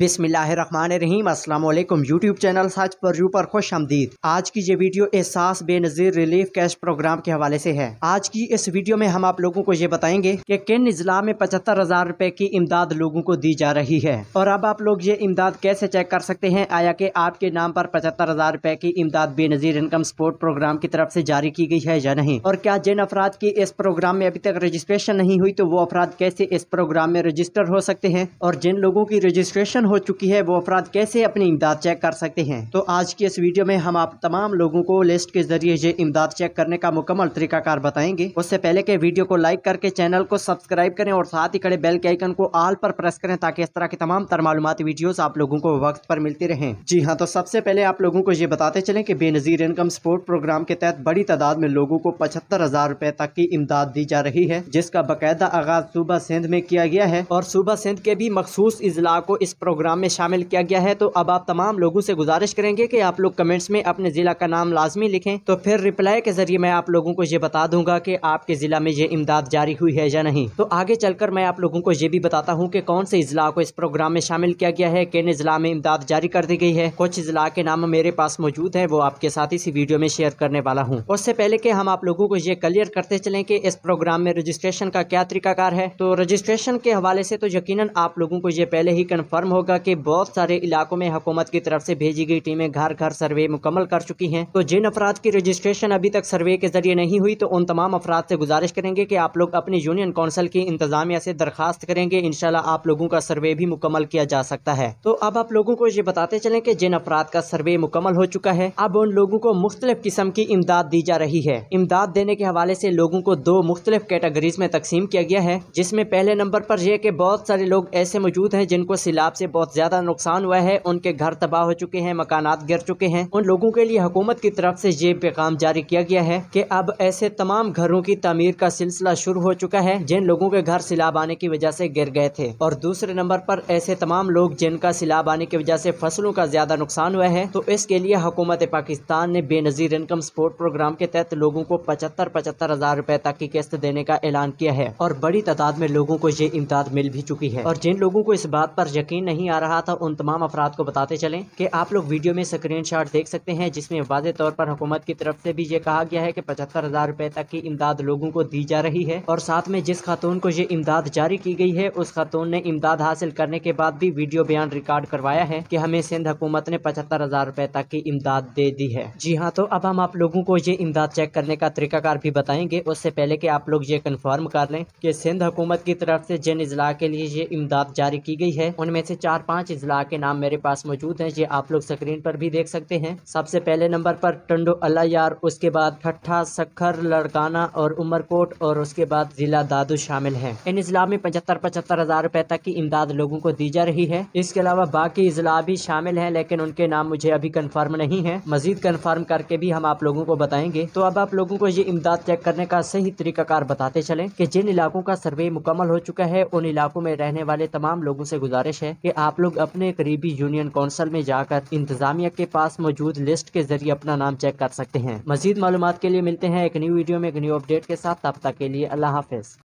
बिसमीम YouTube channel सच पर you पर खुश आमदीद आज की ये वीडियो एहसास बेनज़ीर रिलीफ कैश प्रोग्राम के हवाले से है आज की इस वीडियो में हम आप लोगों को ये बताएंगे कि किन अजला में पचहत्तर हज़ार रूपए की इमदाद लोगों को दी जा रही है और अब आप लोग ये इमदाद कैसे चेक कर सकते हैं आया कि आपके नाम पर पचहत्तर हज़ार रूपए की इमदाद बेनज़ीर इनकम सपोर्ट प्रोग्राम की तरफ से जारी की गई है या नहीं और क्या जिन अफराद की इस प्रोग्राम में अभी तक रजिस्ट्रेशन नहीं हुई तो वो अफराद कैसे इस प्रोग्राम में रजिस्टर हो सकते हैं और जिन लोगों की रजिस्ट्रेशन हो चुकी है वो अफराद कैसे अपनी इमदाद चेक कर सकते हैं तो आज की इस वीडियो में हम आप तमाम लोगों को लिस्ट के जरिए ये इमदाद चेक करने का मुकम्मल तरीकाकार बताएंगे उससे पहले के वीडियो को लाइक करके चैनल को सब्सक्राइब करें और साथ ही खड़े बेल के आइकन को आल पर प्रेस करें ताकि इस तरह की तमाम तर मालूम वीडियो आप लोगों को वक्त पर मिलती रहे जी हाँ तो सबसे पहले आप लोगों को ये बताते चले की बेनजीर इनकम सपोर्ट प्रोग्राम के तहत बड़ी तादाद में लोगों को पचहत्तर हजार रूपए तक की इमदाद दी जा रही है जिसका बाकायदा आगाज सूबा सिंध में किया गया है और सूबा सिंध के भी मखसूस इजला को इस प्रोग्राम प्रोग्राम में शामिल किया गया है तो अब आप तमाम लोगों से गुजारिश करेंगे कि आप लोग कमेंट्स में अपने ज़िला का नाम लाजमी लिखें तो फिर रिप्लाई के ज़रिए मैं आप लोगों को ये बता दूंगा कि आपके ज़िला में ये इमदाद जारी हुई है या नहीं तो आगे चलकर मैं आप लोगों को ये भी बताता हूँ कि कौन से अजला को इस प्रोग्राम में शामिल किया गया है किन अजला में इमदाद जारी कर दी गई है कुछ अजला के नाम मेरे पास मौजूद है वो आपके साथ इसी वीडियो में शेयर करने वाला हूँ उससे पहले के हम आप लोगों को ये क्लियर करते चले की इस प्रोग्राम में रजिस्ट्रेशन का क्या तरीकाकार है तो रजिस्ट्रेशन के हवाले से तो यकीन आप लोगों को ये पहले ही कन्फर्म होगा कि बहुत सारे इलाकों में हुकूमत की तरफ से भेजी गई टीमें घर घर सर्वे मुकम्मल कर चुकी हैं तो जिन अफराद की रजिस्ट्रेशन अभी तक सर्वे के जरिए नहीं हुई तो उन तमाम अफराद से गुजारिश करेंगे कि आप लोग अपनी यूनियन काउंसिल की इंतजामिया से दरखास्त करेंगे इनशाला आप लोगों का सर्वे भी मुकम्मल किया जा सकता है तो अब आप लोगों को ये बताते चले की जिन अफराद का सर्वे मुकम्मल हो चुका है अब उन लोगों को मुख्तलिफ किस्म की इमदाद दी जा रही है इमदाद देने के हवाले से लोगों को दो मुख्तलिफ कैटेगरीज में तकसीम किया गया है जिसमें पहले नंबर पर यह कि बहुत सारे लोग ऐसे मौजूद हैं जिनको सैलाब से से बहुत ज्यादा नुकसान हुआ है उनके घर तबाह हो चुके हैं मकानात गिर चुके हैं उन लोगों के लिए हुकूमत की तरफ से ये पैगाम जारी किया गया है कि अब ऐसे तमाम घरों की तमीर का सिलसिला शुरू हो चुका है जिन लोगों के घर सिलाब आने की वजह से गिर गए थे और दूसरे नंबर पर ऐसे तमाम लोग जिनका सिलाब आने की वजह से फसलों का ज्यादा नुकसान हुआ है तो इसके लिए हुकूमत पाकिस्तान ने बेनजीर इनकम सपोर्ट प्रोग्राम के तहत लोगों को पचहत्तर पचहत्तर हजार रूपए तक की किस्त देने का ऐलान किया है और बड़ी तादाद में लोगों को ये इमदाद मिल भी चुकी है और जिन लोगों को इस बात पर यकीन नहीं नहीं आ रहा था उन तमाम अफराद को बताते चलें कि आप लोग वीडियो में स्क्रीन देख सकते हैं जिसमें वाजे तौर पर हुकूमत की तरफ से भी ये कहा गया है कि पचहत्तर हज़ार रुपए तक की इमदाद लोगों को दी जा रही है और साथ में जिस खातून को ये इमदाद जारी की गई है उस खातून ने इमदाद हासिल करने के बाद भी वीडियो बयान रिकॉर्ड करवाया है की हमें सिंध हुकूमत ने पचहत्तर हज़ार रुपये तक की इमदाद दे दी है जी हाँ तो अब हम आप लोगों को ये इमदाद चेक करने का तरीकाकार भी बताएंगे उससे पहले की आप लोग ये कन्फर्म कर लें कि सिंध हुकूमत की तरफ से जिन अजला के लिए ये इमदाद जारी की गई है उनमें से चार पाँच अजला के नाम मेरे पास मौजूद हैं ये आप लोग स्क्रीन पर भी देख सकते हैं सबसे पहले नंबर पर टंडो अला यार उसके बाद ठट्ठा सखर लड़काना और उमरकोट और उसके बाद जिला दादू शामिल हैं इन अजला में पचहत्तर पचहत्तर हज़ार रुपए तक की इमदाद लोगों को दी जा रही है इसके अलावा बाकी अजला भी शामिल है लेकिन उनके नाम मुझे अभी कन्फर्म नहीं है मजीद कन्फर्म करके भी हम आप लोगों को बताएंगे तो अब आप लोगों को ये इमदाद चेक करने का सही तरीकाकार बताते चले की जिन इलाकों का सर्वे मुकम्मल हो चुका है उन इलाकों में रहने वाले तमाम लोगों से गुजारिश है कि आप लोग अपने करीबी यूनियन काउंसिल में जाकर इंतजामिया के पास मौजूद लिस्ट के जरिए अपना नाम चेक कर सकते हैं मजीद मालूम के लिए मिलते हैं एक न्यू वीडियो में एक न्यू अपडेट के साथ तब तक के लिए अल्लाह हाफिज